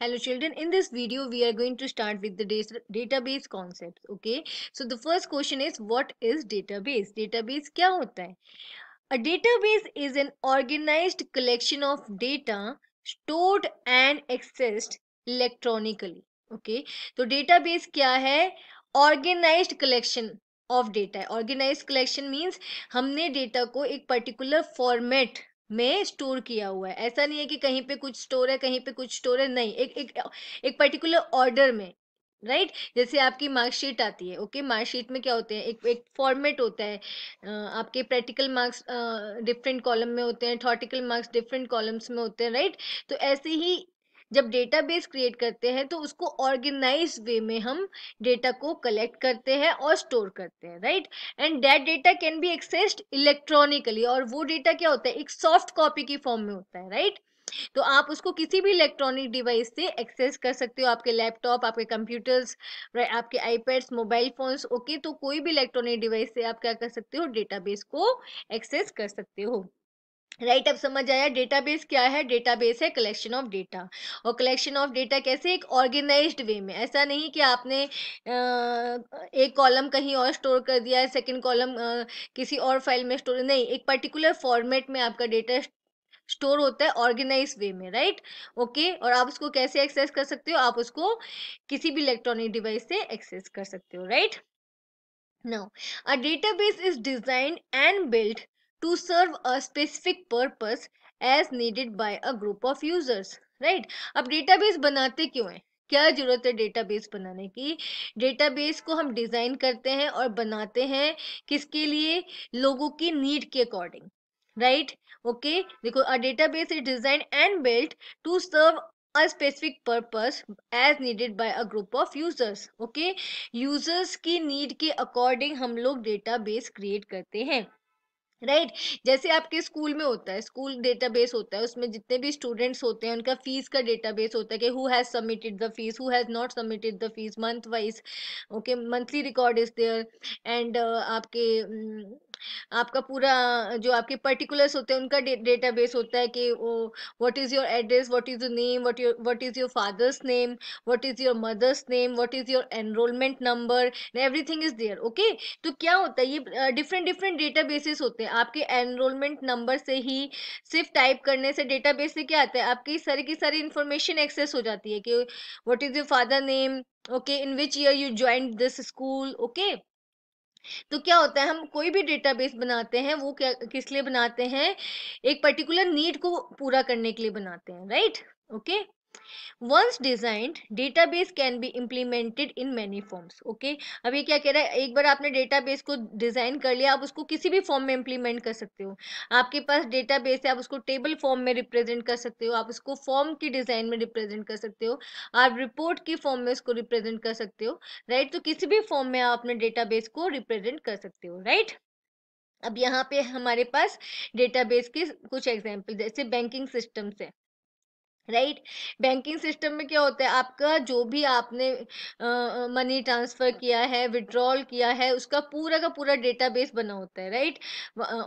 Hello children, in this video we are going to start with the database concepts, okay? So the first question is what is database? Database क्या होता है? A database is an organized collection of data stored and accessed electronically, okay? तो database क्या है? Organized collection of data. Organized collection means हमने data को एक particular format में स्टोर किया हुआ है ऐसा नहीं है कि कहीं पे कुछ स्टोर है कहीं पे कुछ स्टोर है नहीं एक एक एक पर्टिकुलर ऑर्डर में राइट right? जैसे आपकी मार्कशीट आती है ओके okay? मार्कशीट में क्या होते हैं एक एक फॉर्मेट होता है आपके प्रैक्टिकल मार्क्स डिफरेंट कॉलम में होते हैं थॉटिकल मार्क्स डिफरेंट कॉलम्स में होते हैं राइट right? तो ऐसे ही जब डेटाबेस क्रिएट करते हैं तो उसको ऑर्गेनाइज वे में हम डेटा को कलेक्ट करते हैं और स्टोर करते हैं right and that data can be accessed electronically और वो डेटा क्या होता है एक सॉफ्ट कॉपी की फॉर्म में होता है राइट right? तो आप उसको किसी भी इलेक्ट्रॉनिक डिवाइस से एक्सेस कर सकते हो आपके लैपटॉप आपके कंप्यूटर्स आपके आईपैड्स मोबाइल फोन्स ओके तो कोई भी इलेक्ट्रॉनिक डिवाइस से आप क्या कर सकते हो डेटाबेस को एक्सेस कर सकते हो राइट right, अब समझ आया डेटाबेस क्या है डेटाबेस है कलेक्शन ऑफ डेटा और कलेक्शन ऑफ डेटा कैसे एक ऑर्गेनाइज्ड वे में ऐसा नहीं कि आपने एक कॉलम कहीं और स्टोर कर दिया है सेकेंड कॉलम किसी और फाइल में स्टोर नहीं एक पर्टिकुलर फॉर्मेट में आपका डेटा स्टोर होता है ऑर्गेनाइज वे में राइट ओके और आप उसको कैसे एक्सेस कर सकते हो आप उसको किसी भी इलेक्ट्रॉनिक डिवाइस से एक्सेस कर सकते हो right now a database is design and build to serve a specific purpose as needed by a group of users right अब डेटाबेस बनाते क्यों हैं क्या जरूरत है डेटाबेस बनाने की डेटाबेस को हम डिजाइन करते हैं और बनाते हैं किसके लिए लोगों की नीड के अकॉर्डिंग राइट ओके देखो a database is design and built to serve a specific purpose as needed by a group of users okay users की need के according हम लोग database create करते हैं राइट right? जैसे आपके स्कूल में होता है स्कूल डेटाबेस होता है उसमें जितने भी स्टूडेंट्स होते हैं उनका फीस का डेटाबेस होता है कि who has submitted the fees who has not submitted the fees month wise okay monthly record is there and आपके mm, आपका पूरा जो आपके पर्टिकुलर्स होते हैं उनका डेटाबेस होता है कि वो what is your address what is your name what your what is your father's name what is your mother's name what is your enrolment number everything is there okay तो क्या होता है ये different different databases होते हैं आपके enrolment number से ही सिर्फ टाइप करने से बेस से क्या आता है आपकी सारी की सारी इन्फॉर्मेशन एक्सेस हो जाती है कि what is your father name okay in which year you join this school okay तो क्या होता है हम कोई भी डेटाबेस बनाते हैं वो क्या किस लिए बनाते हैं एक पर्टिकुलर नीड को पूरा करने के लिए बनाते हैं right okay once designed database can be implemented in many forms okay अब ये क्या कह रहा है एक बार आपने डेटाबेस को डिजाइन कर लिया आप उसको किसी भी फॉर्म में इम्प्लीमेंट कर सकते हो आपके पास डेटाबेस है आप उसको टेबल फॉर्म में रिप्रेजेंट कर सकते हो आप उसको फॉर्म की डिजाइन में रिप्रेजेंट कर सकते हो आप रिपोर्ट की फॉर्म में उसको रिप्रेजेंट कर सकते हो राइट तो किसी भी फॉर्म में आप अपने डेटाबेस को रिप्रेजेंट कर सकते हो राइट अब यहाँ पे हमारे पास डेटाबेस के कुछ एग्जाम्पल जैसे बैंकिंग सिस्टम्स है राइट बैंकिंग सिस्टम में क्या होता है आपका जो भी आपने मनी ट्रांसफ़र किया है विड्रॉल किया है उसका पूरा का पूरा डेटाबेस बना होता है राइट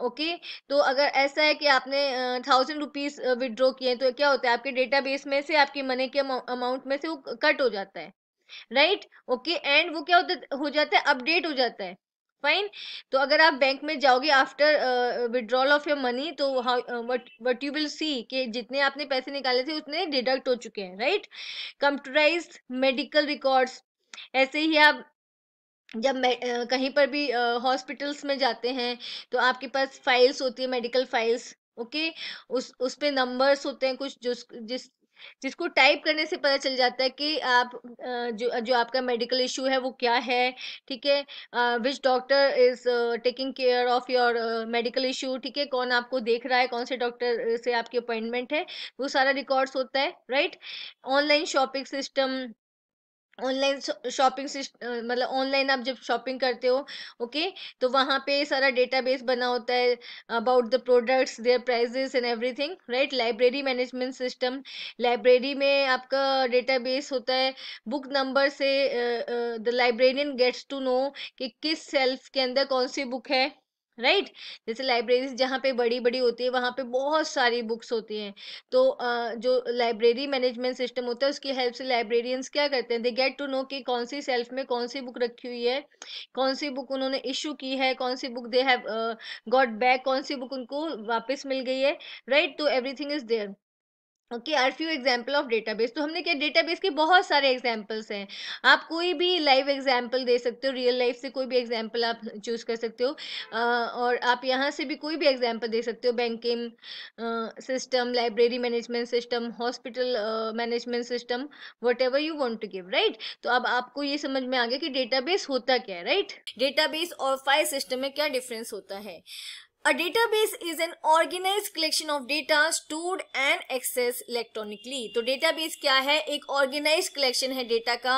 ओके तो अगर ऐसा है कि आपने थाउजेंड रुपीज़ विड्रॉ किए हैं तो क्या होता है आपके डेटाबेस में से आपके मनी के अमाउंट में से वो कट हो जाता है राइट ओके एंड वो क्या होता हो जाता है अपडेट हो जाता है फाइन तो अगर आप बैंक में जाओगे after withdrawal of your money तो वट यू विल सी कि जितने आपने पैसे निकाले थे उतने डिडक्ट हो चुके हैं राइट कंप्यूटराइज मेडिकल रिकॉर्ड्स ऐसे ही आप जब uh, कहीं पर भी हॉस्पिटल्स uh, में जाते हैं तो आपके पास फाइल्स होती है मेडिकल फाइल्स ओके okay? उस उस पे नंबर्स होते हैं कुछ जिस जिस जिसको टाइप करने से पता चल जाता है कि आप जो जो आपका मेडिकल इशू है वो क्या है ठीक है which doctor is taking care of your medical issue ठीक है कौन आपको देख रहा है कौन से डॉक्टर से आपकी अपॉइंटमेंट है वो सारा रिकॉर्ड्स होता है right online shopping system online shopping मतलब ऑनलाइन आप जब शॉपिंग करते हो ओके okay, तो वहाँ पे सारा डेटाबेस बना होता है about the products their prices and everything right library management system library में आपका डेटाबेस होता है बुक नंबर से the librarian gets to know कि किस सेल्फ के अंदर कौन सी बुक है राइट right? जैसे लाइब्रेरीज जहाँ पे बड़ी बड़ी होती है वहाँ पे बहुत सारी बुक्स होती हैं तो जो लाइब्रेरी मैनेजमेंट सिस्टम होता है उसकी हेल्प से लाइब्रेरियंस क्या करते हैं दे गेट टू नो कि कौन सी सेल्फ में कौन सी बुक रखी हुई है कौन सी बुक उन्होंने इशू की है कौन सी book they have got back कौन सी बुक उनको वापस मिल गई है राइट तो everything is there okay are few example of database तो हमने क्या डेटाबेस के बहुत सारे एग्जाम्पल्स हैं आप कोई भी लाइव एग्जाम्पल दे सकते हो रियल लाइफ से कोई भी एग्जाम्पल आप चूज कर सकते हो और आप यहाँ से भी कोई भी एग्जाम्पल दे सकते हो banking system library management system hospital management system whatever you want to give right तो अब आपको ये समझ में आ गया कि डेटाबेस होता क्या है राइट डेटाबेस और फाइल सिस्टम में क्या डिफरेंस होता है A database is an organized collection of data stored and accessed electronically. तो database क्या है एक organized collection है data का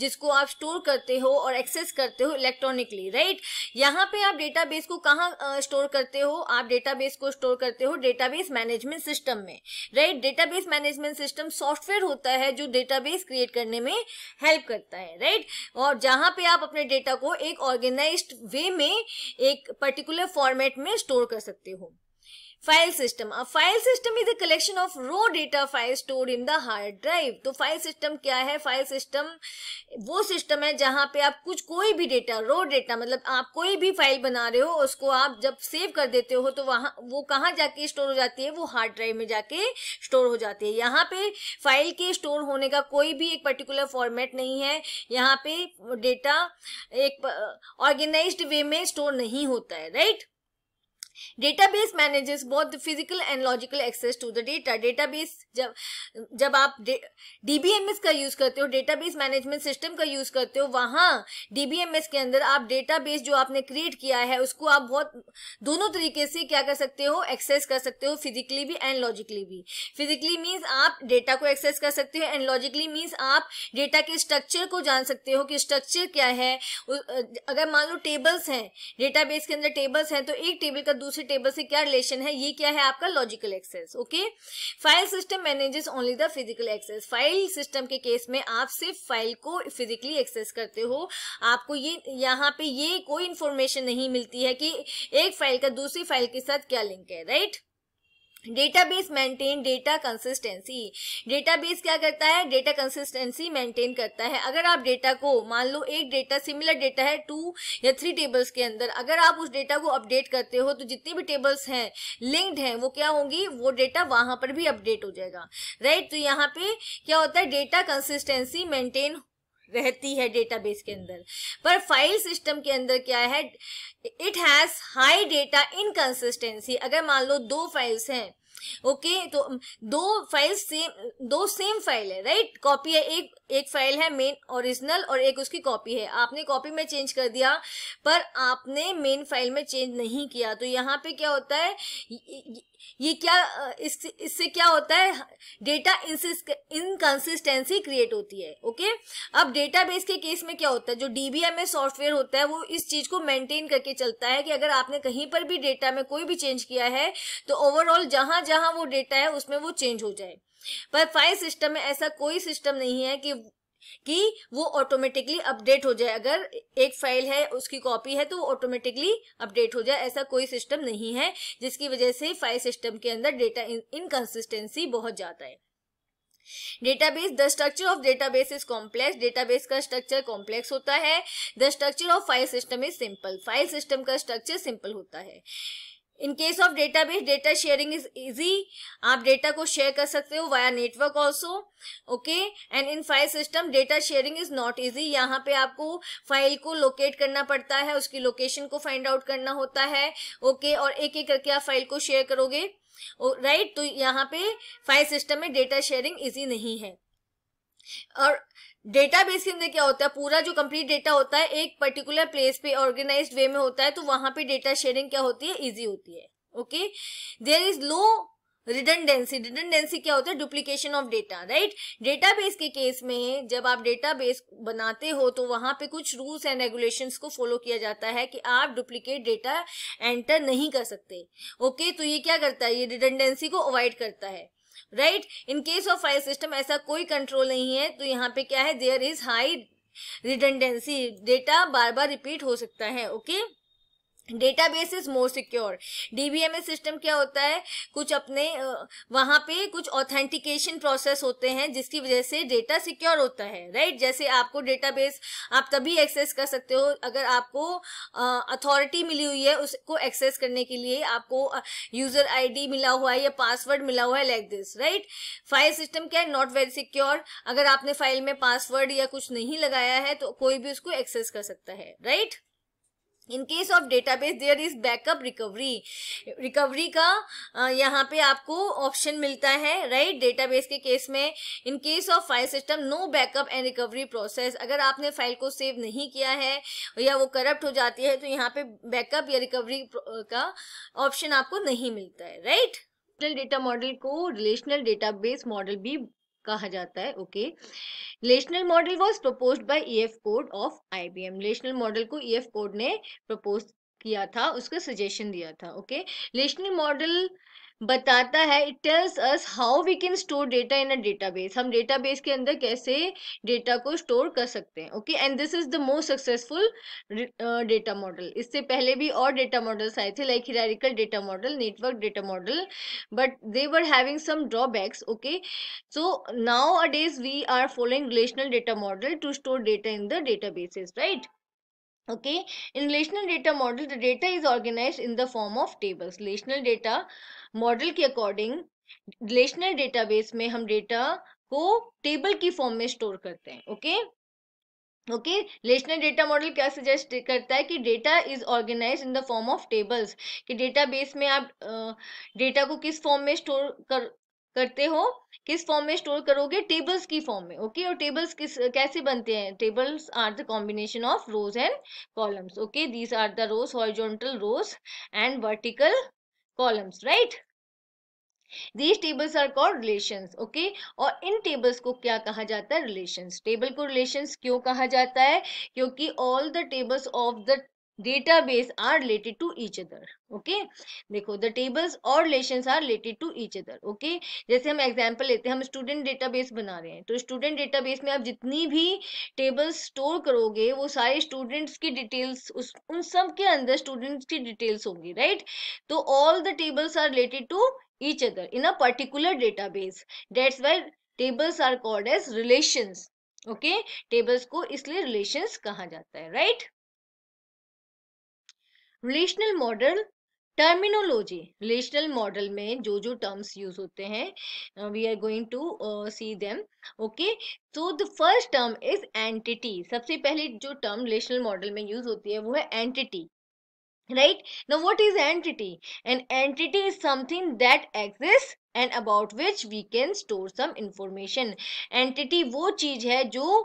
जिसको आप store करते हो और access करते हो electronically, right? यहाँ पे आप database को कहाँ uh, store करते हो आप database को store करते हो database management system में right? Database management system software होता है जो database create करने में help करता है right? और जहाँ पे आप अपने data को एक organized way में एक particular format में store स्टोर कर सकते हो फाइल सिस्टम अब file system is a collection of raw data file store in the hard drive तो फाइल सिस्टम क्या है फाइल सिस्टम वो सिस्टम है जहां पे आप कुछ कोई भी डेटा रो डेटा मतलब आप कोई भी फाइल बना रहे हो उसको आप जब सेव कर देते हो तो वहां वो कहाँ जाके स्टोर हो जाती है वो हार्ड ड्राइव में जाके स्टोर हो जाती है यहाँ पे फाइल के स्टोर होने का कोई भी एक पर्टिकुलर फॉर्मेट नहीं है यहाँ पे डेटा एक ऑर्गेनाइज वे में स्टोर नहीं होता है right right? Database manages both physical and logical access to the data database जब जब आप डीबीएमएस का यूज करते हो डेटाबेस मैनेजमेंट सिस्टम का यूज करते हो वहां डीबीएमएस के अंदर आप डेटाबेस जो आपने क्रिएट किया है उसको आप बहुत दोनों तरीके से क्या कर सकते हो एक्सेस कर सकते हो फिजिकली भी एंड लॉजिकली भी फिजिकली मीन्स आप डेटा को एक्सेस कर सकते हो एंड लॉजिकली मीन्स आप डेटा के स्ट्रक्चर को जान सकते हो कि स्ट्रक्चर क्या है अगर मान लो टेबल्स हैं डेटाबेस के अंदर टेबल्स हैं तो एक टेबल का दूसरा दूसरे टेबल से क्या रिलेशन है ये क्या है आपका logical access okay file system manages only the physical access file system के केस में आप सिर्फ फाइल को फिजिकली एक्सेस करते हो आपको ये यहाँ पे ये कोई इंफॉर्मेशन नहीं मिलती है कि एक फाइल का दूसरी फाइल के साथ क्या लिंक है right right? Database maintain data consistency database क्या करता है डेटा कंसिस्टेंसी मेंटेन करता है अगर आप डेटा को मान लो एक डेटा सिमिलर डेटा है टू या थ्री टेबल्स के अंदर अगर आप उस डेटा को अपडेट करते हो तो जितनी भी टेबल्स हैं लिंक्ड हैं वो क्या होंगी वो डेटा वहां पर भी अपडेट हो जाएगा राइट right? तो यहाँ पे क्या होता है डेटा कंसिस्टेंसी मेंटेन रहती है डेटाबेस के अंदर पर फाइल सिस्टम के अंदर क्या है it has high data inconsistency अगर मान लो दो फाइल्स हैं ओके okay, तो दो फाइल सेम दो सेम फाइल है राइट कॉपी है एक एक फाइल है मेन ओरिजिनल और एक उसकी कॉपी है आपने कॉपी में चेंज कर दिया पर आपने मेन फाइल में चेंज नहीं किया तो यहाँ पे क्या होता है ये क्या इस, इससे क्या होता है डेटा इनकंसिस्टेंसी क्रिएट होती है ओके अब डेटाबेस के केस में क्या होता है जो डीबीएमएस सॉफ्टवेयर होता है वो इस चीज को मेंटेन करके चलता है कि अगर आपने कहीं पर भी डेटा में कोई भी चेंज किया है तो ओवरऑल जहां जहां वो डेटा है उसमें वो चेंज हो जाए पर फाइल सिस्टम में ऐसा कोई सिस्टम नहीं है कि कि वो ऑटोमेटिकली अपडेट हो जाए अगर एक फाइल है उसकी कॉपी है तो वो ऑटोमेटिकली अपडेट हो जाए ऐसा कोई सिस्टम नहीं है जिसकी वजह से फाइल सिस्टम के अंदर डेटा इनकन्सिस्टेंसी बहुत ज्यादा है database the structure of database is complex database का स्ट्रक्चर कॉम्प्लेक्स होता है the structure of file system is simple file system का स्ट्रक्चर सिंपल होता है in case of database data sharing is easy आप डेटा को शेयर कर सकते हो via network also okay and in file system data sharing is not easy यहाँ पे आपको फाइल को लोकेट करना पड़ता है उसकी लोकेशन को फाइंड आउट करना होता है ओके okay? और एक एक करके आप फाइल को शेयर करोगे राइट right? तो यहाँ पे फाइल सिस्टम में डेटा शेयरिंग इजी नहीं है और डेटाबेस के अंदर क्या होता है पूरा जो कंप्लीट डेटा होता है एक पर्टिकुलर प्लेस पे ऑर्गेनाइज्ड वे में होता है तो वहां पे डेटा शेयरिंग क्या होती है इजी होती है okay there is low redundancy redundancy क्या होता है duplication of data right database के केस में जब आप डेटाबेस बनाते हो तो वहां पे कुछ रूल्स एंड रेगुलेशंस को फॉलो किया जाता है कि आप डुप्लीकेट डेटा एंटर नहीं कर सकते ओके okay? तो ये क्या करता है ये रिडेंडेंसी को अवॉइड करता है right in case of file system ऐसा कोई कंट्रोल नहीं है तो यहाँ पे क्या है there is high redundancy data बार बार रिपीट हो सकता है okay okay? Database is more secure as system क्या होता है कुछ अपने वहां पे कुछ ऑथेंटिकेशन प्रोसेस होते हैं जिसकी वजह से डेटा सिक्योर होता है राइट जैसे आपको डेटाबेस आप तभी एक्सेस कर सकते हो अगर आपको अथॉरिटी मिली हुई है उसको एक्सेस करने के लिए आपको यूजर आईडी मिला हुआ है या पासवर्ड मिला हुआ है like this right file system क्या है नॉट वेरी सिक्योर अगर आपने फाइल में पासवर्ड या कुछ नहीं लगाया है तो कोई भी उसको एक्सेस कर सकता है right right? In case of database there is backup recovery recovery का यहाँ पे आपको ऑप्शन मिलता है राइट डेटाबेस के केस में in case of file system no backup and recovery process अगर आपने फाइल को सेव नहीं किया है या वो करप्ट हो जाती है तो यहाँ पे बैकअप या रिकवरी का ऑप्शन आपको नहीं मिलता है राइट right? डेटा मॉडल को रिलेशनल डेटाबेस मॉडल भी कहा जाता है okay relational model was propose by E F Codd of M relational model को ई एफ कोड ने प्रपोज किया था उसको सजेशन दिया था ओके रिलेशनल मॉडल बताता है it tells us how we can store data in a database हम डेटाबेस के अंदर कैसे डेटा को स्टोर कर सकते हैं okay and this is the most successful data model इससे पहले भी और डेटा मॉडल्स आए थे like hierarchical data model network data model but they were having some drawbacks okay so nowadays we are following relational data model to store data in the databases right okay in relational data model the data is organized in the form of tables relational data model ke according relational database mein hum data ko table ki form mein store karte hain okay okay relational data model क्या suggest करता है कि data is organise in the form of tables कि database में आप data uh, को किस form में स्टोर कर करते हो किस फॉर्म में स्टोर करोगे टेबल्स की फॉर्म में ओके okay? और टेबल्स किस कैसे बनते हैं tables are the combination of rows and columns okay these are the rows horizontal rows and vertical columns right these tables are called relations, ओके और इन टेबल्स को क्या कहा जाता है relations? टेबल को relations क्यों कहा जाता है क्योंकि all the tables of the database are related to each other okay देखो the tables और relations are related to each other okay जैसे हम example लेते हैं हम student database बना रहे हैं तो student database में आप जितनी भी tables store करोगे वो सारे students की details उस उन सब के अंदर students की details होंगी right तो all the tables are related to each other in a particular database that's why tables are called as relations okay tables को इसलिए relations कहा जाता है right relational model terminology relational model में जो जो टर्म्स यूज होते हैं we are going to see them okay तो the first term is entity सबसे पहले जो टर्म रिलेशनल मॉडल में यूज होती है वो है entity right now what is entity and entity is something that exist and about which we can store some information entity वो चीज़ है जो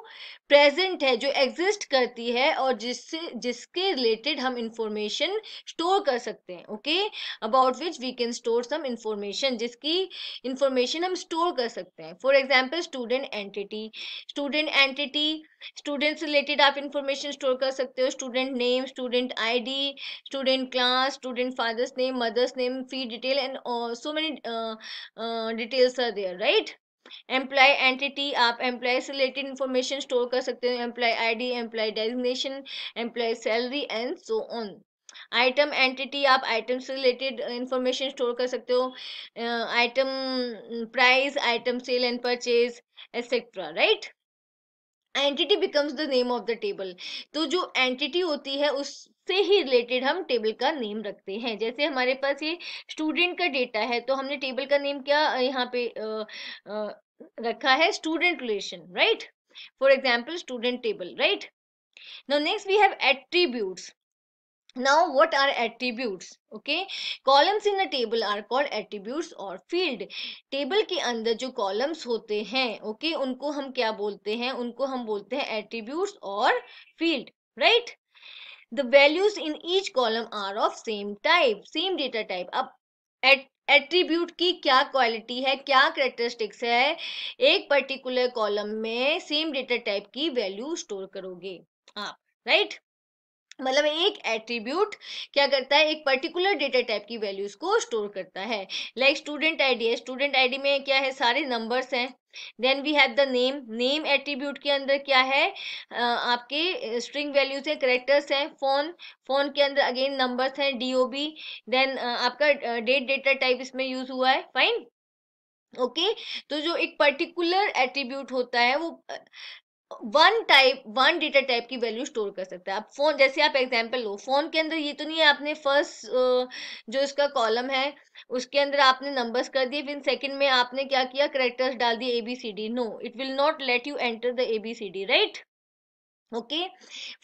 प्रेजेंट है जो एग्जिस्ट करती है और जिससे जिसके रिलेटेड हम इंफॉर्मेशन स्टोर कर सकते हैं okay about which we can store some information जिसकी इंफॉर्मेशन हम स्टोर कर सकते हैं for example student entity student entity से रिलेटेड आप इंफॉर्मेशन स्टोर कर सकते हो student name student I D student class student father's name mother's name fee detail and so many details details are there employee entity आप employee से related information store कर सकते हो employee I D employee designation employ salary and so on item entity आप item से related information store कर सकते हो item price item sale and purchase etcetera right entity becomes the name of the table तो जो entity होती है उस से ही रिलेटेड हम टेबल का नेम रखते हैं जैसे हमारे पास ये स्टूडेंट का डेटा है तो हमने टेबल का नेम क्या यहाँ पे रखा है student relation right for example student table right now next we have attribute now what are attributes okay columns in a table are called attributes or field table के अंदर जो columns होते हैं okay उनको हम क्या बोलते हैं उनको हम बोलते हैं attributes or field right the values in each column are of same type same data type अब at एट्रीब्यूट की क्या क्वालिटी है क्या करेक्टरिस्टिक्स है एक पर्टिकुलर कॉलम में सेम डेटा टाइप की वैल्यू स्टोर करोगे आप राइट मतलब एक एट्रीब्यूट क्या करता है एक पर्टिकुलर डेटा टाइप की वैल्यूज को स्टोर करता है लाइक स्टूडेंट आईडी है स्टूडेंट आईडी में क्या है सारे नंबर्स हैं then we have the name name attribute के अंदर क्या है uh, आपके स्ट्रिंग वैल्यूज हैं करेक्टर्स हैं फोन फोन के अंदर अगेन नंबर्स हैं डीओबी देन आपका डेट डेटा टाइप इसमें यूज हुआ है फाइन ओके okay? तो जो एक पर्टिकुलर एट्रीब्यूट होता है वो one type one data type की वैल्यू स्टोर कर सकता है आप फोन जैसे आप एग्जांपल लो फोन के अंदर ये तो नहीं है आपने फर्स्ट जो इसका कॉलम है उसके अंदर आपने नंबर्स कर दिए फिर सेकंड में आपने क्या किया करेक्टर्स डाल दिए A B C D no it will not let you enter the A B C D right okay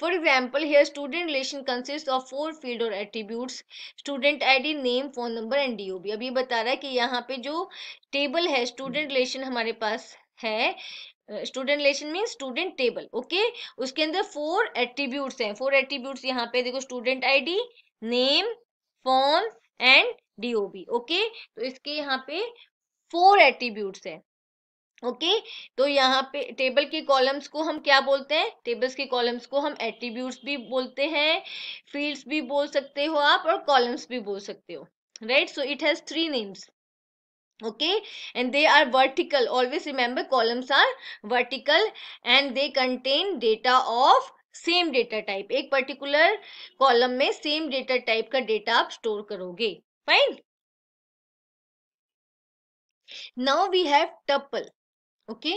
for example here student relation consists of four field or attributes student id name phone number and dob अब ये बता रहा है कि यहाँ पे जो table है स्टूडेंट रिलेशन हमारे पास है student relation mean student table okay उसके अंदर फोर एट्रीब्यूट्स हैं फोर एट्रीब्यूट यहाँ पे देखो student ID name form and DOB okay तो इसके यहाँ पे फोर एट्रीब्यूट हैं ओके okay? तो यहाँ पे टेबल के कॉलम्स को हम क्या बोलते हैं टेबल्स के कॉलम्स को हम एट्रीब्यूट्स भी बोलते हैं फील्ड्स भी बोल सकते हो आप और कॉलम्स भी बोल सकते हो right so it has three names okay and they are vertical always remember columns are vertical and they contain data of same data type ek particular column mein same data type ka data aap store karoge fine now we have tuple okay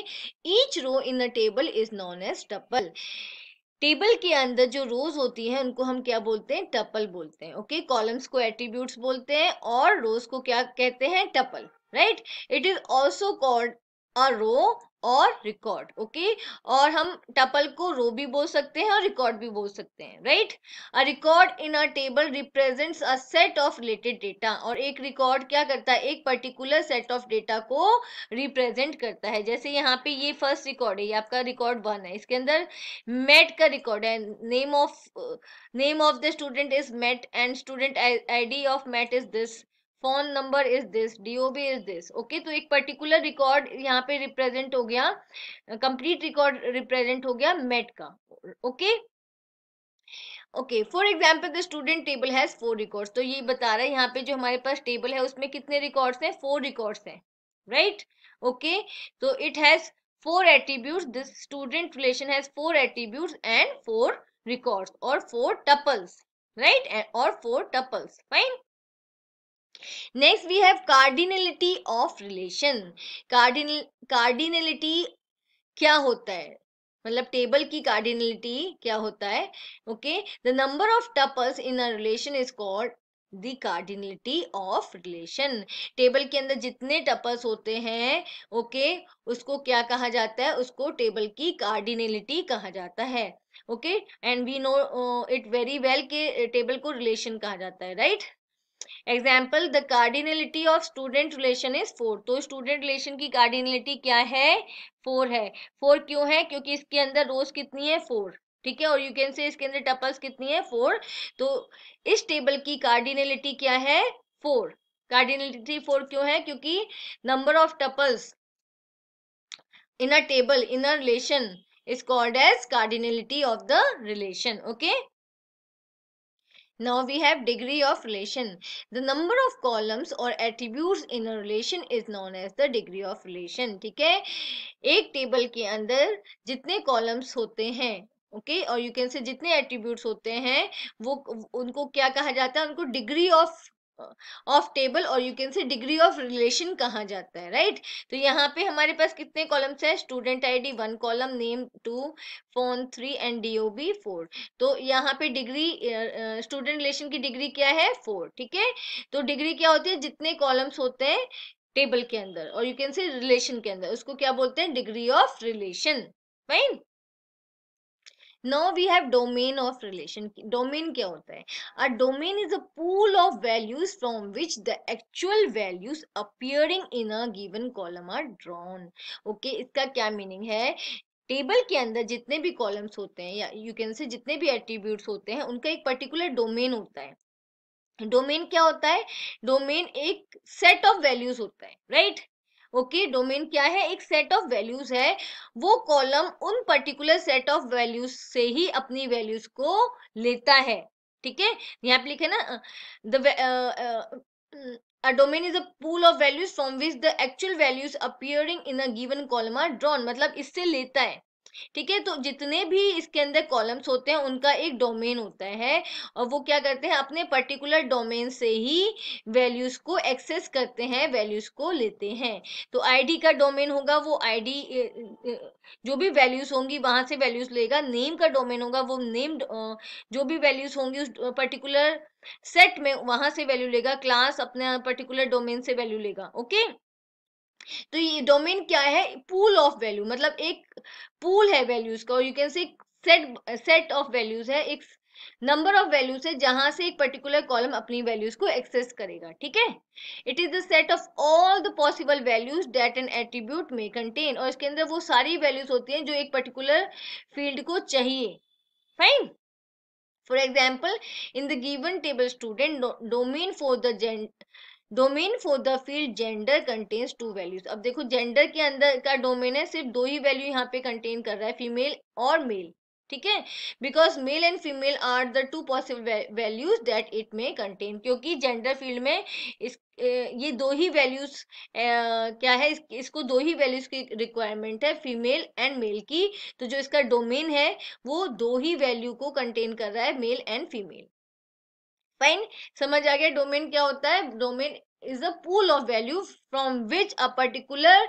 each row in a table is known as tuple table के अंदर जो रोज होती हैं उनको हम क्या बोलते हैं टपल बोलते हैं ओके कॉलम्स को एट्रीब्यूट्स बोलते हैं और रोज को क्या कहते हैं tuple right it is also called a row और रिकॉर्ड ओके और हम टपल को रो भी बोल सकते हैं और रिकॉर्ड भी बोल सकते हैं right a record in a table represents a set of related data और एक रिकॉर्ड क्या करता है एक पर्टिकुलर सेट ऑफ डेटा को रिप्रेजेंट करता है जैसे यहाँ पे ये फर्स्ट रिकॉर्ड है ये आपका रिकॉर्ड वन है इसके अंदर मेट का रिकॉर्ड है name of name of the student is Matt and student I D of Matt is this phone number is this DOB is this okay तो एक पर्टिकुलर रिकॉर्ड यहाँ पे रिप्रेजेंट हो गया कंप्लीट रिकॉर्ड रिप्रेजेंट हो गया Matt का okay okay? Okay for example the student table has four records तो ये बता रहा है यहाँ पे जो हमारे पास टेबल है उसमें कितने रिकॉर्ड्स हैं फोर रिकॉर्ड्स हैं राइट ओके तो it has four attribute this student relation has four attribute and four records और फोर टपल्स राइट और four tuples fine next we have cardinality of relation Cardinal cardinality क्या होता है मतलब table की cardinality क्या होता है okay the number of tuples in a relation is called the cardinality of relation table के अंदर जितने टपल्स होते हैं ओके okay, उसको क्या कहा जाता है उसको टेबल की कार्डिनलिटी कहा जाता है okay and we know it very well के टेबल को रिलेशन कहा जाता है right right? Example the cardinality of student relation is four तो स्टूडेंट रिलेशन की कार्डिनलिटी क्या है फोर है फोर क्यों है क्योंकि इसके अंदर रोज कितनी है फोर ठीक है और यू कैन से इसके अंदर टपल्स कितनी है फोर तो इस टेबल की कार्डिनलिटी क्या है फोर कार्डिनलिटी फोर क्यों है क्योंकि number of tuples in a table in a relation is called as cardinality of the relation okay Now we have degree of relation. The number of columns or attributes in a relation is known as the degree of relation. ठीक है एक table के अंदर जितने columns होते हैं okay okay? और you can say जितने एट्रीब्यूट्स होते हैं वो उनको क्या कहा जाता है उनको डिग्री ऑफ ऑफ टेबल और you can say degree of relation कहा जाता है राइट right? तो यहाँ पे हमारे पास कितने कॉलम्स है student ID one column name two phone three and DOB four तो यहाँ पे डिग्री स्टूडेंट रिलेशन की डिग्री क्या है फोर ठीक है तो डिग्री क्या होती है जितने कॉलम्स होते हैं टेबल के अंदर और यू कैन से रिलेशन के अंदर उसको क्या बोलते हैं degree of relation right now we have domain of relation domain क्या होता है a domain is a pool of values from which the actual values appearing in a given column are drawn okay इसका क्या meaning है table के अंदर जितने भी कॉलम्स होते हैं या यू कैन से जितने भी एट्रीब्यूट्स होते हैं उनका एक पर्टिकुलर डोमेन होता है डोमेन क्या होता है डोमेन एक सेट ऑफ वैल्यूज होता है राइट right? ओके डोमेन क्या है एक सेट ऑफ वैल्यूज है वो कॉलम उन पर्टिकुलर सेट ऑफ वैल्यूज से ही अपनी वैल्यूज को लेता है ठीक है यहाँ पे लिखे ना domain is a pool of values from which the actual values appearing in a given column are drawn मतलब इससे लेता है ठीक है तो जितने भी इसके अंदर कॉलम्स होते हैं उनका एक डोमेन होता है और वो क्या करते हैं अपने पर्टिकुलर डोमेन से ही वैल्यूज को एक्सेस करते हैं वैल्यूज को लेते हैं तो आईडी का डोमेन होगा वो आईडी जो भी वैल्यूज होंगी वहां से वैल्यूज लेगा नेम का डोमेन होगा वो नेम जो भी वैल्यूज होंगी उस पर्टिकुलर सेट में वहां से वैल्यू लेगा क्लास अपने पर्टिकुलर डोमेन से वैल्यू लेगा ओके okay? तो ये डोमेन क्या है पूल ऑफ वैल्यू मतलब एक पूल है वैल्यूज का you can say set set of values है एक नंबर ऑफ वैल्यूज है जहां से एक पर्टिकुलर कॉलम अपनी वैल्यूज को एक्सेस करेगा ठीक है it is the set of all the possible values that an attribute में कंटेन और इसके अंदर वो सारी वैल्यूज होती हैं जो एक पर्टिकुलर फील्ड को चाहिए fine for example in the given table student domain for the the domain for the field gender contains two values अब देखो जेंडर के अंदर का डोमेन है सिर्फ दो ही वैल्यू यहाँ पे कंटेन कर रहा है फीमेल और मेल ठीक है because male and female are the two possible values that it में कंटेन क्योंकि जेंडर फील्ड में इस ये दो ही वैल्यूज क्या है इस, इसको दो ही वैल्यूज की रिक्वायरमेंट है फीमेल एंड मेल की तो जो इसका डोमेन है वो दो ही वैल्यू को कंटेन कर रहा है मेल एंड फीमेल फाइन समझ आ गया डोमेन क्या होता है domain is a pool of value from which a particular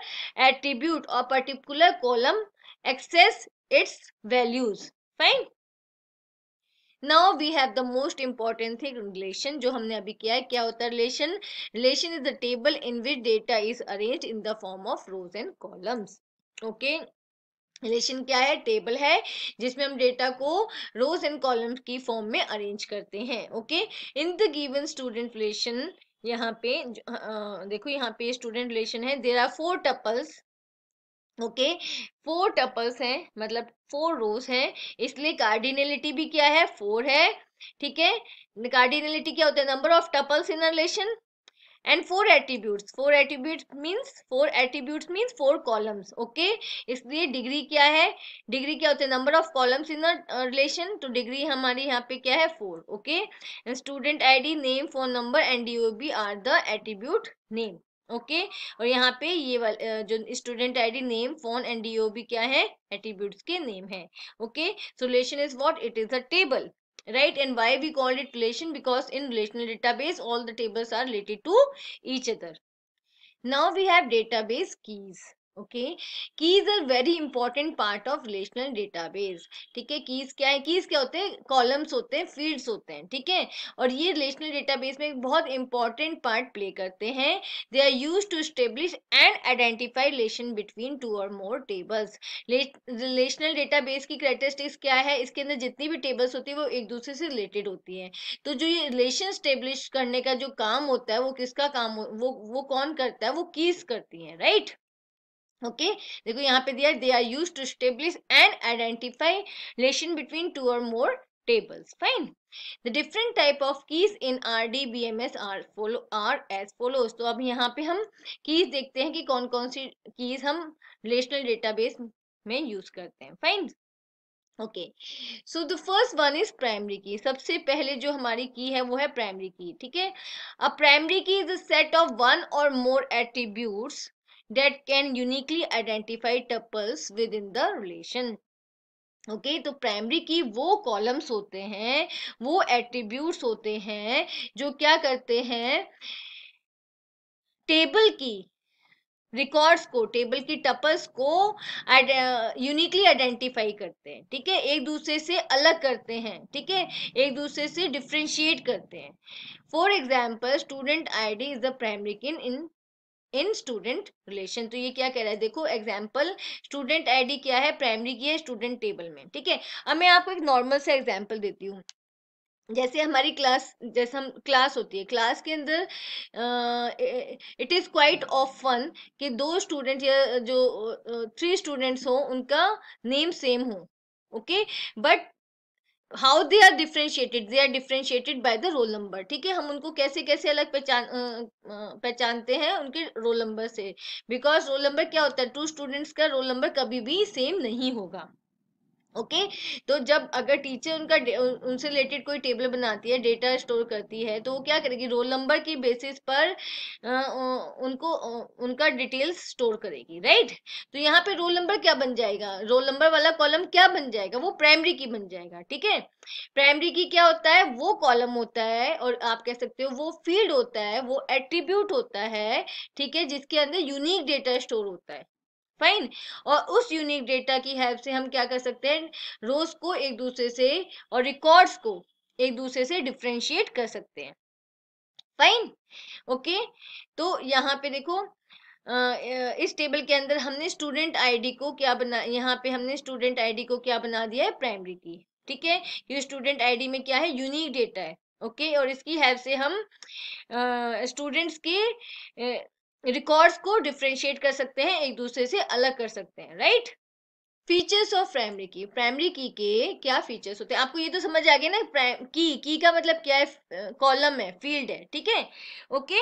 attribute और particular column access its values fine now we have the most important thing relation जो हमने अभी किया है क्या होता है relation relation is the table in which data is arrange in the form of rows and columns okay relation क्या है टेबल है जिसमें हम डेटा को रोज एंड कॉलम की फॉर्म में अरेंज करते हैं okay in the given student relation यहाँ पे आ, देखो यहाँ पे स्टूडेंट रिलेशन है there are four tuples okay four tuples हैं मतलब फोर रोज हैं इसलिए कार्डिनेलिटी भी क्या है फोर है ठीक है कार्डिनेलिटी क्या होता है number of tuples in relation and four attributes four attribute means four attributes means four columns okay इसलिए डिग्री क्या है डिग्री क्या होती है number of columns in relation तो डिग्री हमारी यहाँ पे क्या है four okay student I D name phone number and D are the attribute name okay okay? और यहाँ पे ये वाले जो student ID name phone and DOB क्या है एटीब्यूट्स के नेम है okay so relation is what it is a table right and why we called it relation because in relational database all the tables are related to each other now we have database keys okay keys are very important part of relational database ठीक है keys क्या है keys क्या होते हैं columns होते हैं fields होते हैं ठीक है और ये रिलेशनल डेटाबेस में बहुत इंपॉर्टेंट पार्ट प्ले करते हैं they are use to establish and identify relation between two or more tables relational database की करेक्टरिस्टिक्स क्या है इसके अंदर जितनी भी टेबल्स होती है वो एक दूसरे से रिलेटेड होती है तो जो ये रिलेशन स्टेब्लिश करने का जो काम होता है वो किसका काम वो वो कौन करता है वो कीज करती है राइट right? Okay okay? देखो यहाँ पे दिया they are use to establish and identify relation between two or more tables fine the different type of keys in R D B M S are follow R S follows तो अब यहाँ पे हम keys देखते हैं कि कौन कौन सी कीज हम relational database में यूज करते हैं fine okay so the first one is primary key सबसे पहले जो हमारी की है वो है प्राइमरी की ठीक है a primary key is a set of one or more attributes that can uniquely identify tuples within the relation. Okay okay, तो प्राइमरी की वो कॉलम्स होते हैं वो एट्रीब्यूट्स होते हैं जो क्या करते हैं टेबल की रिकॉर्ड्स को टेबल की टपल्स को यूनिकली आइडेंटिफाई करते हैं ठीक है एक दूसरे से अलग करते हैं ठीक है एक दूसरे से डिफ्रेंशिएट करते हैं for example student ID is the primary key in in in student relation तो ये क्या कह रहा है देखो एग्जाम्पल स्टूडेंट आईडी क्या है प्राइमरी की है स्टूडेंट टेबल में ठीक है अब मैं आपको एक नॉर्मल सा एग्जाम्पल देती हूँ जैसे हमारी क्लास जैसे हम क्लास होती है क्लास के अंदर it is quite of often कि दो स्टूडेंट या जो थ्री स्टूडेंट्स हो उनका नेम सेम हो okay but how they are differentiated they are differentiated by the roll number ठीक है हम उनको कैसे कैसे अलग पहचान पहचानते हैं उनके रोल नंबर से बिकॉज रोल नंबर क्या होता है टू स्टूडेंट्स का रोल नंबर कभी भी सेम नहीं होगा ओके okay? तो जब अगर टीचर उनका उनसे रिलेटेड कोई टेबल बनाती है डेटा स्टोर करती है तो वो क्या करेगी रोल नंबर की बेसिस पर आ, उनको उनका डिटेल्स स्टोर करेगी राइट तो यहाँ पे रोल नंबर क्या बन जाएगा रोल नंबर वाला कॉलम क्या बन जाएगा वो प्राइमरी की बन जाएगा ठीक है प्राइमरी की क्या होता है वो कॉलम होता है और आप कह सकते हो वो फील्ड होता है वो एट्रीब्यूट होता है ठीक है जिसके अंदर यूनिक डेटा स्टोर होता है फाइन और उस यूनिक डेटा की हेल्प से हम क्या कर सकते हैं रोज को एक दूसरे से और रिकॉर्ड्स को एक दूसरे से डिफ्रेंशिएट कर सकते हैं फाइन ओके तो यहाँ पे देखो इस टेबल के अंदर हमने स्टूडेंट आईडी को क्या बना यहाँ पे हमने स्टूडेंट आईडी को क्या बना दिया है प्राइमरी की ठीक है ये स्टूडेंट आईडी में क्या है यूनिक डेटा है ओके okay, और इसकी हेल्प से हम स्टूडेंट्स के रिकॉर्ड्स को डिफ्रेंशिएट कर सकते हैं एक दूसरे से अलग कर सकते हैं right features of primary key primary key के क्या फीचर्स होते हैं आपको ये तो समझ आ गया ना प्राइम की की का मतलब क्या है कॉलम है फील्ड है ठीक है ओके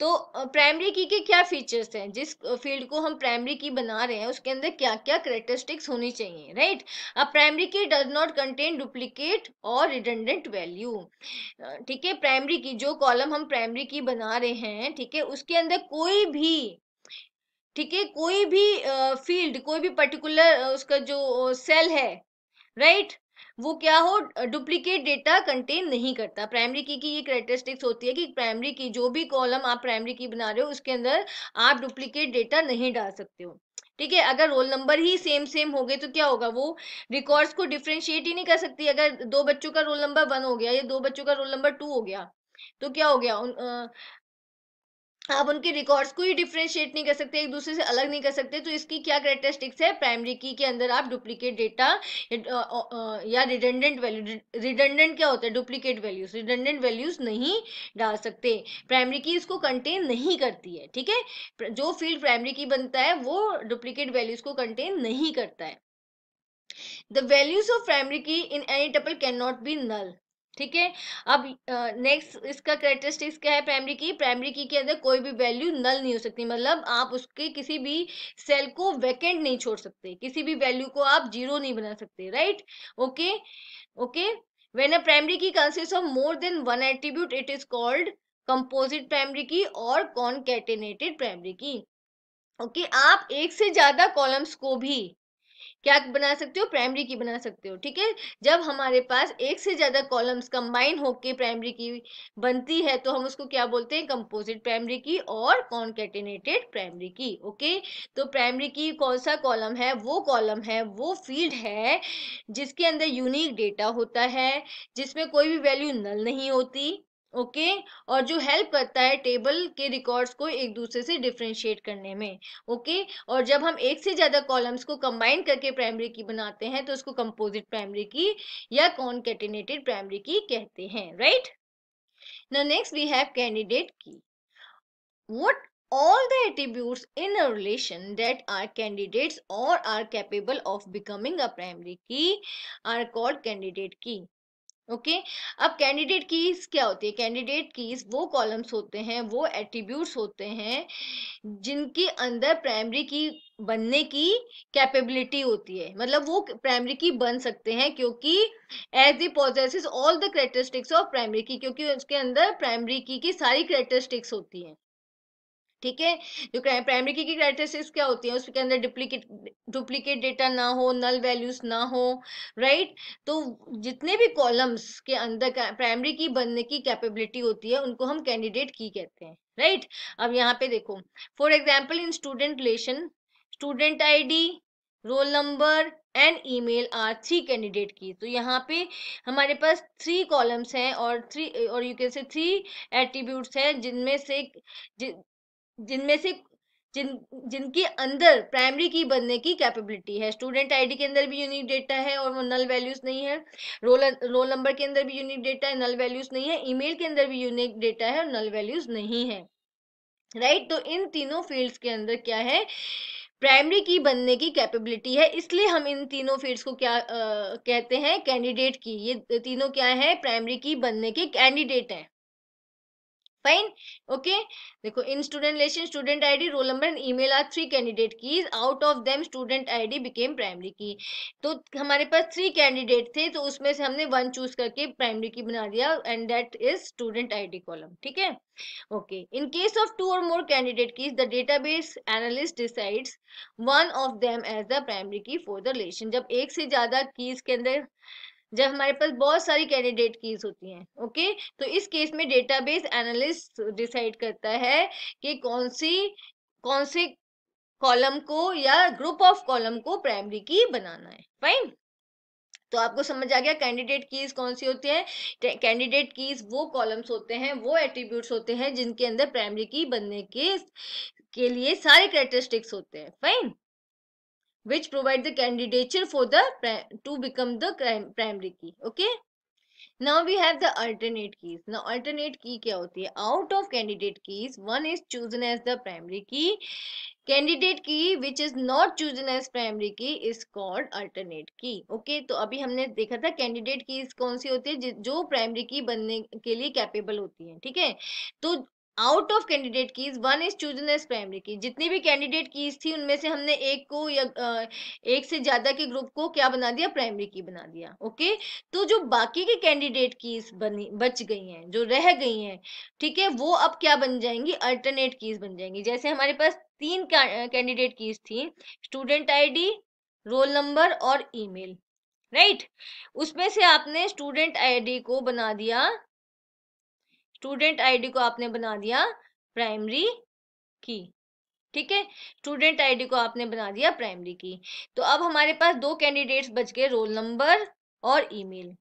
तो प्राइमरी की के क्या फीचर्स हैं जिस फील्ड को हम प्राइमरी की बना रहे हैं उसके अंदर क्या क्या करेक्टरिस्टिक्स होनी चाहिए राइट अब primary key does not contain duplicate or redundant value ठीक है प्राइमरी की जो कॉलम हम प्राइमरी की बना रहे हैं ठीक है उसके अंदर कोई भी ठीक है कोई भी फील्ड uh, कोई भी पर्टिकुलर उसका जो सेल है राइट right? वो क्या हो डुप्लीकेट डेटा कंटेन नहीं करता प्राइमरी की की ये करेक्टरिस्टिक्स होती है कि प्राइमरी की जो भी कॉलम आप प्राइमरी की बना रहे हो उसके अंदर आप डुप्लीकेट डेटा नहीं डाल सकते हो ठीक है अगर रोल नंबर ही सेम सेम हो गए तो क्या होगा वो रिकॉर्ड्स को डिफ्रेंशिएट ही नहीं कर सकती अगर दो बच्चों का रोल नंबर वन हो गया या दो बच्चों का रोल नंबर टू हो गया तो क्या हो गया उन, आप उनके रिकॉर्ड्स को ही डिफ्रेंशिएट नहीं कर सकते एक दूसरे से अलग नहीं कर सकते तो इसकी क्या करेक्टरिस्टिक्स है प्राइमरी की के अंदर आप duplicate data uh, uh, uh, या रिडेंडेंट वैल्यू रिडेंडेंट क्या होता है डुप्लीकेट वैल्यूज रिडेंडेंट वैल्यूज नहीं डाल सकते प्राइमरी की इसको कंटेन नहीं करती है ठीक है जो फील्ड प्राइमरी की बनता है वो डुप्लीकेट वैल्यूज को कंटेन नहीं करता है the values of primary key in any tuple can not be null ठीक है अब नेक्स्ट uh, इसका करेक्टरिस्टिक्स क्या है प्राइमरी की प्राइमरी की के अंदर कोई भी वैल्यू नल नहीं हो सकती मतलब आप उसके किसी भी सेल को वैकेंट नहीं छोड़ सकते किसी भी वैल्यू को आप जीरो नहीं बना सकते right okay okay when a primary key consist of more than one attribute it is called composite primary key or concatenated primary key okay okay, आप एक से ज्यादा कॉलम्स को भी क्या बना सकते हो प्राइमरी की बना सकते हो ठीक है जब हमारे पास एक से ज़्यादा कॉलम्स कंबाइन होके प्राइमरी की बनती है तो हम उसको क्या बोलते हैं composite primary key or concatenated primary key okay तो प्राइमरी की कौन सा कॉलम है वो कॉलम है वो फील्ड है जिसके अंदर यूनिक डेटा होता है जिसमें कोई भी वैल्यू नल नहीं होती ओके okay? और जो हेल्प करता है टेबल के रिकॉर्ड्स को एक दूसरे से डिफ्रेंशिएट करने में ओके okay? और जब हम एक से ज़्यादा कॉलम्स को कंबाइन करके प्राइमरी की बनाते हैं तो उसको कंपोजिट प्राइमरी की या कॉनकेटिनेटेड प्राइमरी की कहते हैं right the next we have candidate key what all the attributes इन a relation that are candidates or are capable of becoming a primary key are called candidate key okay अब candidate keys क्या होती है candidate keys वो columns होते हैं वो attributes होते हैं जिनके अंदर प्राइमरी की बनने की कैपेबिलिटी होती है मतलब वो प्राइमरी की बन सकते हैं क्योंकि as the possesses all the characteristics of primary key क्योंकि उसके अंदर प्राइमरी की की सारी करेक्टरिस्टिक्स होती हैं ठीक है जो प्राइमरी की क्राइटेरिस्टिक्स क्या होती है उसके अंदर डुप्लीकेट डुप्लीकेट डेटा ना हो नल वैल्यूज ना हो राइट तो जितने भी कॉलम्स के अंदर प्राइमरी की बनने की कैपेबिलिटी होती है उनको हम कैंडिडेट की कहते हैं राइट अब यहाँ पे देखो for example in student relation student I roll number and email are three candidate key तो यहाँ पे हमारे पास थ्री कॉलम्स हैं और थ्री और you can say three attributes हैं जिनमें से जिनमें से जिन जिनके अंदर प्राइमरी की बनने की कैपेबिलिटी है स्टूडेंट आईडी के अंदर भी यूनिक डेटा है और वो नल वैल्यूज नहीं है रोल रोल नंबर के अंदर भी यूनिक डेटा है नल वैल्यूज नहीं है ईमेल के अंदर भी यूनिक डेटा है और नल वैल्यूज नहीं है राइट right? तो इन तीनों फील्ड्स के अंदर क्या है प्राइमरी की बनने की कैपेबिलिटी है इसलिए हम इन तीनों फील्ड्स को क्या आ, कहते हैं कैंडिडेट की ये तीनों क्या है प्राइमरी की बनने के कैंडिडेट हैं फाइन ओके देखो in student relation student ID roll number and email are three candidate keys out of them student ID became primary key तो हमारे पास थ्री कैंडिडेट थे तो उसमें से हमने वन चूज करके प्राइमरी की बना दिया and that is student ID column ठीक है okay in case of two or more candidate keys the database analyst decides one of them as the primary key for the relation जब एक से ज्यादा keys के अंदर जब हमारे पास बहुत सारी कैंडिडेट कीज होती हैं ओके तो इस केस में डेटाबेस एनालिस्ट डिसाइड करता है कि कौन सी कौन से कॉलम को या ग्रुप ऑफ कॉलम को प्राइमरी की बनाना है फाइन तो आपको समझ आ गया कैंडिडेट कीज कौन सी होती है कैंडिडेट कीज वो कॉलम्स होते हैं वो एट्रीब्यूट्स होते हैं जिनके अंदर प्राइमरी की बनने के के लिए सारे करेक्टरिस्टिक्स होते हैं fine which provide the candidature for the to become the primary key okay now we have the alternate keys now alternate key kya hoti hai out of candidate keys one is chosen as the primary key candidate key which is not chosen as primary key is called alternate key okay तो अभी हमने देखा था candidate keys कौन सी होती है जो primary key बनने के लिए capable होती है ठीक है तो out of candidate keys one is chosen as primary key जितनी भी कैंडिडेट कीज थी उनमें से हमने एक को या एक से ज्यादा के ग्रुप को क्या बना दिया प्राइमरी की बना दिया ओके तो जो बाकी के कैंडिडेट कीज बनी बच गई हैं जो रह गई हैं ठीक है वो अब क्या बन जाएंगी अल्टरनेट कीज बन जाएंगी जैसे हमारे पास तीन कैंडिडेट कीज थी स्टूडेंट आई रोल नंबर और ईमेल राइट right? उसमें से आपने स्टूडेंट आईडी को बना दिया स्टूडेंट आईडी को आपने बना दिया प्राइमरी की ठीक है स्टूडेंट आईडी को आपने बना दिया प्राइमरी की तो अब हमारे पास दो कैंडिडेट्स बच गए रोल नंबर और ईमेल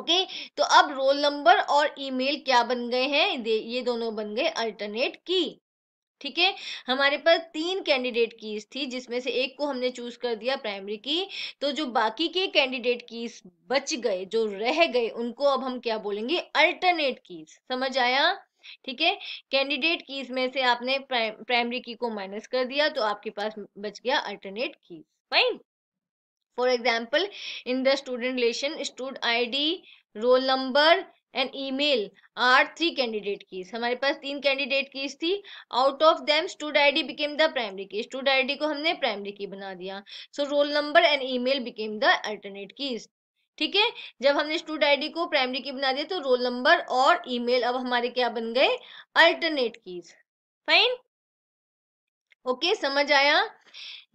ओके तो अब रोल नंबर और ईमेल क्या बन गए हैं ये दोनों बन गए अल्टरनेट की ठीक है हमारे पास तीन कैंडिडेट कीज थी जिसमें से एक को हमने चूज कर दिया प्राइमरी की तो जो बाकी के कैंडिडेट कीज बच गए जो रह गए उनको अब हम क्या बोलेंगे अल्टरनेट कीज समझ आया ठीक है कैंडिडेट कीज में से आपने प्राइमरी की को माइनस कर दिया तो आपके पास बच गया alternate keys fine for example in the student relation stud I D roll number and email are three candidate key हमारे पास तीन कैंडिडेट कीज थी out of them stud ID became the primary key stud ID को हमने primary key बना दिया so roll number and email became the alternate keys ठीक है जब हमने स्टूड आईडी को प्राइमरी की बना दिया तो रोल नंबर और ईमेल अब हमारे क्या बन गए अल्टरनेट कीज फाइन ओके समझ आया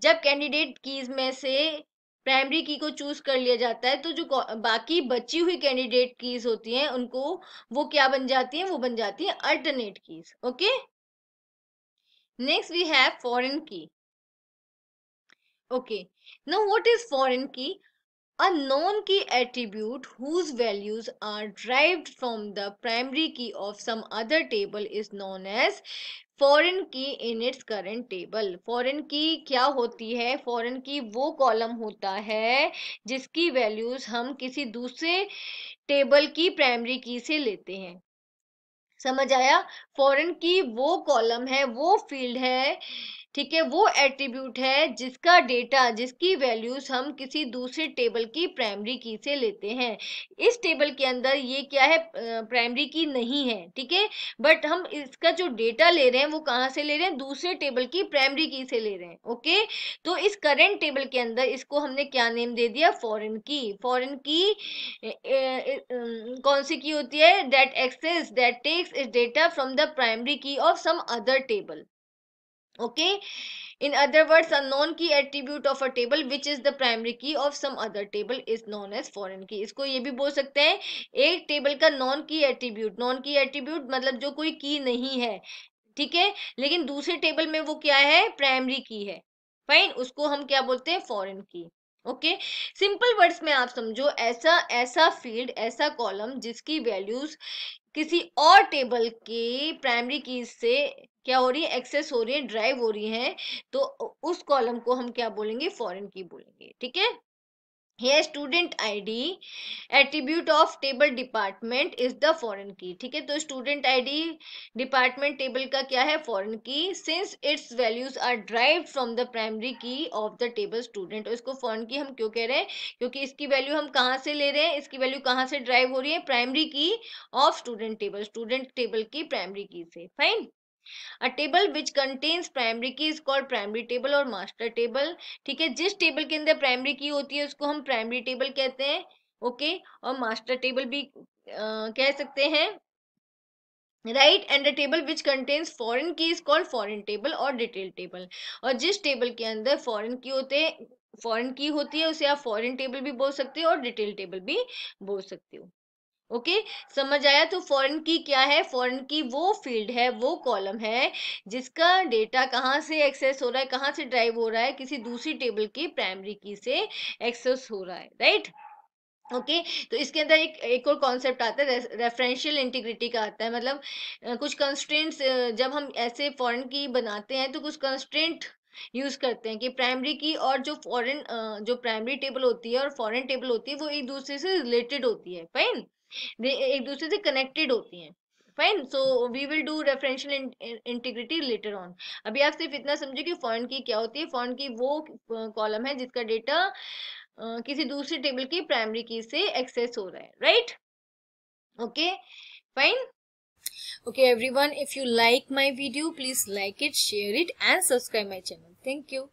जब कैंडिडेट कीज में से प्राइमरी की को चूज कर लिया जाता है तो जो बाकी बची हुई कैंडिडेट कीज होती हैं उनको वो क्या बन जाती हैं वो बन जाती हैं alternate keys okay next we have foreign key okay no what is foreign key a known key attribute whose values are derived from the primary key of some other table is known as foreign key in its current table foreign key क्या होती है foreign की वो column होता है जिसकी values हम किसी दूसरे टेबल की प्राइमरी की से लेते हैं समझ आया फॉरेन की वो कॉलम है वो फील्ड है ठीक है वो एट्रीब्यूट है जिसका डेटा जिसकी वैल्यूज हम किसी दूसरे टेबल की प्राइमरी की से लेते हैं इस टेबल के अंदर ये क्या है प्राइमरी की नहीं है ठीक है बट हम इसका जो डेटा ले रहे हैं वो कहाँ से ले रहे हैं दूसरे टेबल की प्राइमरी की से ले रहे हैं ओके तो इस करेंट टेबल के अंदर इसको हमने क्या नेम दे दिया फॉरन की फॉरन की कौन सी की होती है that accesses that takes is data from the primary key of some other table okay in other words a known key attribute of a table which is the primary key of some other table is known as foreign key इसको ये भी बोल सकते हैं एक table का non की attribute non की एट्रीब्यूट मतलब जो कोई की नहीं है ठीक है लेकिन दूसरे टेबल में वो क्या है प्राइमरी की है फाइन उसको हम क्या बोलते हैं फॉरन की ओके सिंपल वर्ड्स में आप समझो ऐसा ऐसा फील्ड ऐसा कॉलम जिसकी वैल्यूज किसी और टेबल के प्राइमरी की से क्या हो रही है एक्सेस हो रही है ड्राइव हो रही है तो उस कॉलम को हम क्या बोलेंगे फॉरेन की बोलेंगे ठीक है here student id attribute of table department is the foreign key ठीक है तो student id department table का क्या है foreign key since its values are derived from the primary key of the table student इसको foreign key हम क्यों कह रहे हैं क्योंकि इसकी वैल्यू हम कहाँ से ले रहे हैं इसकी वैल्यू कहाँ से ड्राइव हो रही है primary key of student table student table की प्राइमरी की से fine a table which contains primary key is called primary table और मास्टर टेबल ठीक है जिस टेबल के अंदर प्राइमरी की होती है उसको हम प्राइमरी टेबल कहते हैं ओके okay? और मास्टर टेबल भी आ, कह सकते हैं right and a table which contains foreign key is called foreign table और डिटेल टेबल और जिस टेबल के अंदर फॉरन की होते फॉरन की होती है उसे आप फॉरन टेबल भी बोल सकते हो और डिटेल टेबल भी बोल सकते हो ओके okay? समझ आया तो फॉरेन की क्या है फॉरेन की वो फील्ड है वो कॉलम है जिसका डेटा कहाँ से एक्सेस हो रहा है कहाँ से ड्राइव हो रहा है किसी दूसरी टेबल की प्राइमरी की से एक्सेस हो रहा है राइट ओके okay, तो इसके अंदर एक एक और कॉन्सेप्ट आता है रेफरेंशियल इंटीग्रिटी का आता है मतलब कुछ कंस्ट्रेंट्स जब हम ऐसे फॉरेन की बनाते हैं तो कुछ कंस्ट्रेंट यूज करते हैं कि प्राइमरी की और जो फॉरेन जो प्राइमरी टेबल होती है और फॉरेन टेबल होती है वो एक दूसरे से रिलेटेड होती है फाइन दे एक दूसरे से कनेक्टेड होती हैं fine so we will do referential integrity later on अभी आप सिर्फ इतना समझो कि फॉर्न की क्या होती है फॉर्न की वो कॉलम है जिसका डेटा किसी दूसरे टेबल की प्राइमरी की से एक्सेस हो रहा है right okay fine okay everyone if you like my video please like it share it and subscribe my channel thank you